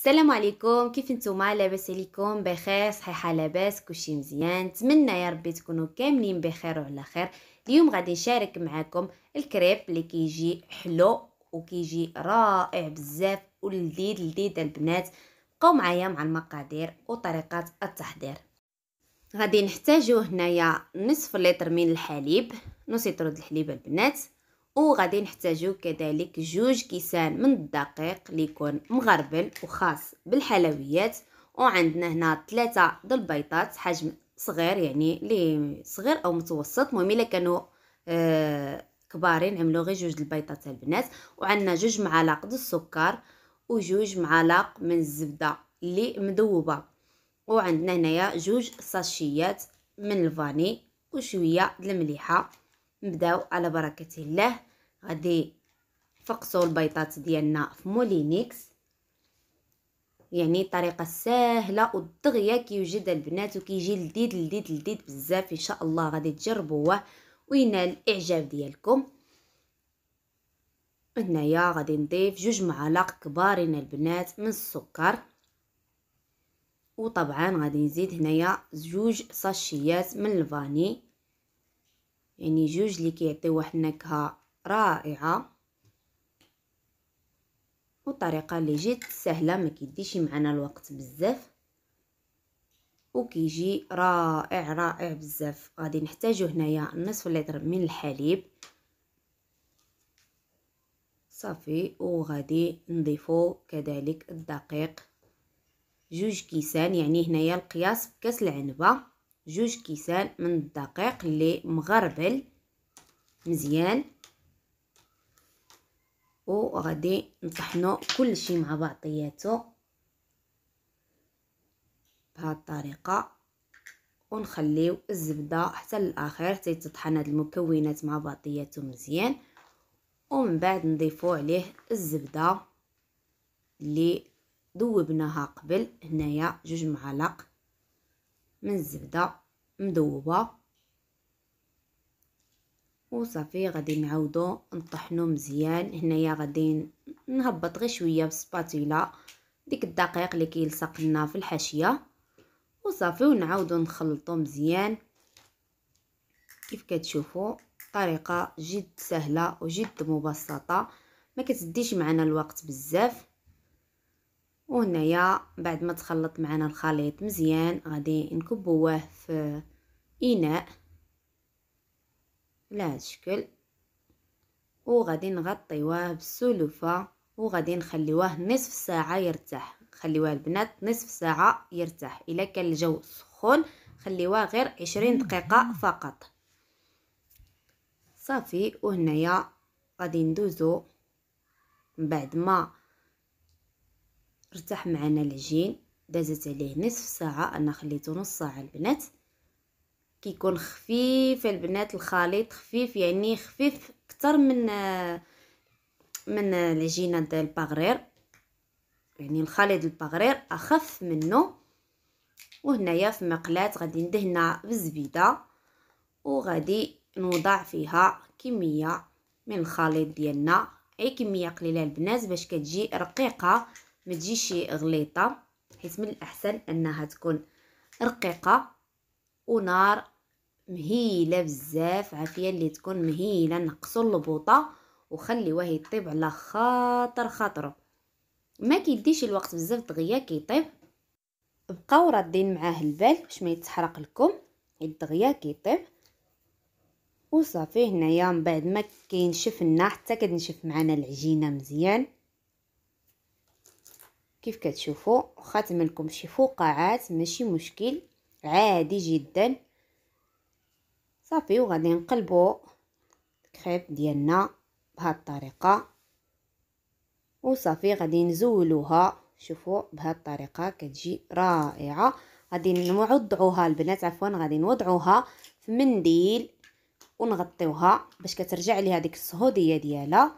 السلام عليكم كيف نتوما لاباس عليكم بخير صحيحه لاباس كلشي مزيان نتمنى يا ربي تكونوا كاملين بخير وعلى خير اليوم غادي نشارك معكم الكريب اللي كيجي حلو وكيجي رائع بزاف ولذيذ لذيذ البنات بقاو معايا مع المقادير وطريقه التحضير غادي نحتاجو هنايا نصف لتر من الحليب نص لتر الحليب البنات وغادي نحتاجو كذلك جوج كيسان من الدقيق اللي يكون مغربل وخاص بالحلويات وعندنا هنا ثلاثة د البيضات حجم صغير يعني اللي صغير او متوسط المهم الا كانوا آه كبارين عملوا غير جوج البيضات البنات وعندنا جوج معالق د السكر وجوج معالق من الزبده اللي مذوبه وعندنا هنايا جوج ساشيات من الفاني وشويه د المليحه نبداو على بركه الله غادي فقصوا البيضات ديالنا في مولينيكس يعني طريقه سهله والدغيه كيوجد البنات وكيجي لذيذ لذيذ لذيذ بزاف ان شاء الله غادي تجربوه وينال الاعجاب ديالكم هنايا غادي نضيف جوج معالق كبارين البنات من السكر وطبعا غادي نزيد هنايا جوج صاشيات من الفاني يعني جوج اللي كيعطيو واحد النكهه رائعه وطريقه اللي جد سهله ما كيديش معنا الوقت بزاف وكيجي رائع رائع بزاف غادي نحتاجو هنايا نصف لتر من الحليب صافي وغادي نضيفو كذلك الدقيق جوج كيسان يعني هنايا القياس بكاس العنبه جوج كيسان من الدقيق اللي مغربل مزيان وغادي نطحنو كلشي مع بعضياته بهاد الطريقه ونخليو الزبده حتى الاخر حتى تطحن هذه المكونات مع بعضياته مزيان ومن بعد نضيفو عليه الزبده اللي ذوبناها قبل هنايا جوج معالق من الزبده مذوبة وصافي غادي نعاودو نطحنو مزيان هنايا غادي نهبط غير شويه بالسباتيلا ديك الدقيق اللي كيلصق لنا في الحاشيه وصافي ونعاودو نخلطو مزيان كيف كتشوفوا طريقه جد سهله وجد مبسطه ما كتديش معنا الوقت بزاف وهنايا بعد ما تخلط معنا الخليط مزيان غادي نكبوه في اناء على هذا الشكل وغادي نغطيوه بالسلوفه وغادي نخليوه نصف ساعه يرتاح خليوه البنات نصف ساعه يرتاح الا كان الجو سخون خليوه غير 20 دقيقه فقط صافي وهنايا غادي ندوزو بعد ما ارتاح معنا العجين دازت عليه نصف ساعه انا خليته نص ساعه البنات كيكون خفيف البنات الخليط خفيف يعني خفيف اكثر من من العجينه ديال الباغرير يعني الخليط الباغرير اخف منه وهنايا في مقلاه غادي ندهنها بالزبيده وغادي نوضع فيها كميه من الخليط ديالنا اي كميه قليله البنات باش كتجي رقيقه ما تجيش غليطه حيت من الاحسن انها تكون رقيقه ونار مهيله بزاف عافيه اللي تكون مهيله نقصوا البوطه وخليوه يطيب على خاطر خاطره ما كيديش الوقت بزاف دغيا كيطيب بقاو رادين معاه البال باش ما يتحرق لكم دغيا كيطيب وصافي هنايا من بعد ما كينشف لنا حتى كتنشف معنا العجينه مزيان كيف كتشوفوا واخا تملكم شي فقاعات ماشي مشكل عادي جدا صافي وغادي نقلبوا الكريب ديالنا بهاد الطريقه وصافي غادي نزولوها شوفوا بهاد الطريقه كتجي رائعه غادي نوضعوها البنات عفوا غادي نوضعوها في منديل ونغطيوها باش كترجع لي هذيك الصهوديه ديالها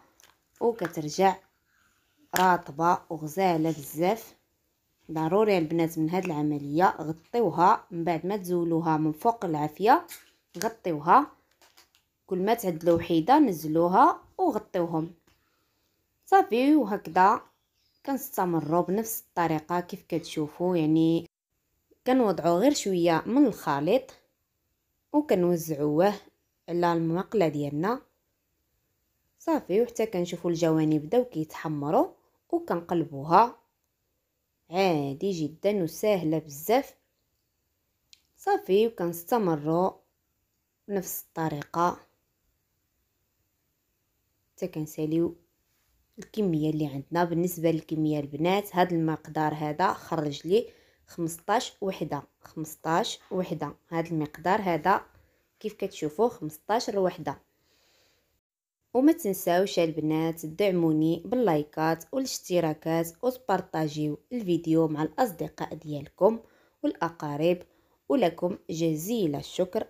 وكترجع راطبه وغزاله بزاف ضروري البنات من هاد العمليه غطيوها من بعد ما تزولوها من فوق العافيه غطيوها كل ما تعدلو وحيده نزلوها وغطيوهم صافي وهكذا كنستمروا بنفس الطريقه كيف كتشوفوا يعني كنوضعوا غير شويه من الخليط وكنوزعوه على المقله ديالنا صافي وحتى كنشوفوا الجوانب بداو كيتحمروا وكنقلبوها عادي جدا وسهله بزاف صافي وكنستمروا بنفس الطريقه حتى كنساليو الكميه اللي عندنا بالنسبه للكميه البنات هذا المقدار هذا خرج لي 15 وحده 15 وحده هذا المقدار هذا كيف كتشوفوا 15 وحده وما تنساوش البنات تدعموني باللايكات والاشتراكات وتبارطاجيو الفيديو مع الاصدقاء ديالكم والاقارب ولكم جزيل الشكر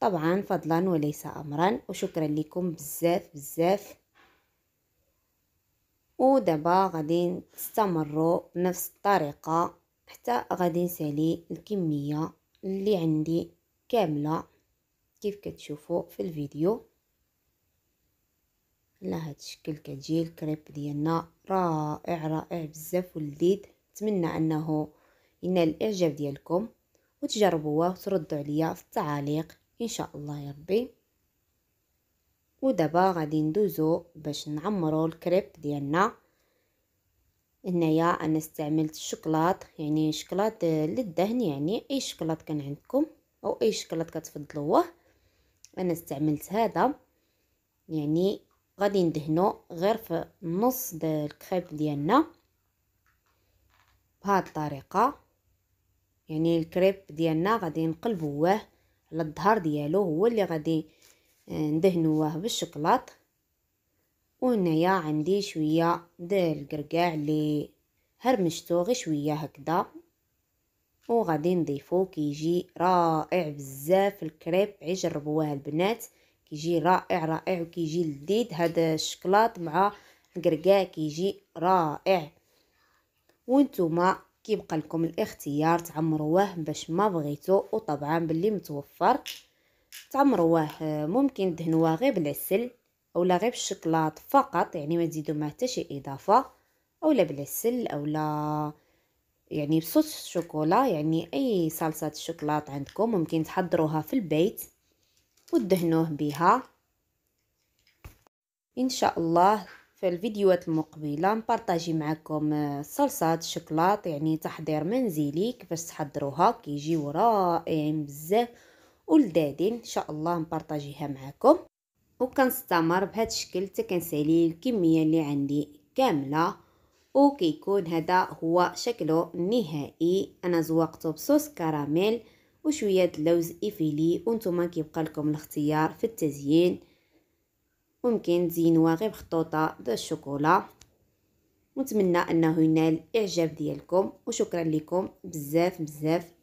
طبعا فضلا وليس امرا وشكرا لكم بزاف بزاف ودابا غادي نستمروا بنفس الطريقه حتى غادي نسالي الكميه اللي عندي كامله كيف كتشوفوا في الفيديو على هذا الشكل كتجي الكريب ديالنا رائع رائع بزاف ولذيذ نتمنى انه ينال الاعجاب ديالكم وتجربوه وتردوا عليا في التعاليق ان شاء الله يا ربي ودابا غادي ندوزو باش نعمرو الكريب ديالنا هنايا انا استعملت الشوكولات يعني شوكولات للدهن يعني اي شوكولات كان عندكم او اي شوكولات كتفضلوه انا استعملت هذا يعني غادي ندهنو غير في نص الكريب ديالنا بهاد الطريقه يعني الكريب ديالنا غادي نقلبوه على الظهر ديالو هو اللي غادي آه، ندهنوه بالشكلاط وهنايا عندي شويه ديال الكركاع اللي هرمشتو غير شويه هكذا وغادي نضيفو كيجي رائع بزاف الكريب عجربوه البنات كيجي رائع رائع وكيجي لذيذ هذا الشكلاط مع القرقاع كيجي رائع وانتم كيبقى لكم الاختيار تعمروه باش ما بغيتو وطبعا باللي متوفر تعمروه آه، ممكن دهنوه غير بالعسل اولا غير بالشكلاط فقط يعني ما تزيدو معاه حتى شي اضافه اولا بالعسل اولا يعني بصوص الشوكولا يعني اي صلصه الشوكولات عندكم ممكن تحضروها في البيت ودهنوه بها ان شاء الله في الفيديوهات المقبله نبارطاجي معكم آه، صلصات الشكلاط يعني تحضير منزلي كيفاش تحضروها كيجيو رائعين بزاف ولذاذ ان شاء الله نبارطاجيها معكم وكنستمر بهذا الشكل حتى كنسالي الكميه اللي عندي كامله وكيكون هذا هو شكله النهائي انا زوقته بصوص كراميل وشويه اللوز ايفيلي وانتم كيبقى لكم الاختيار في التزيين ممكن تزينوها غير بخطوطه د الشوكولا نتمنى انه ينال اعجاب ديالكم وشكرا لكم بزاف بزاف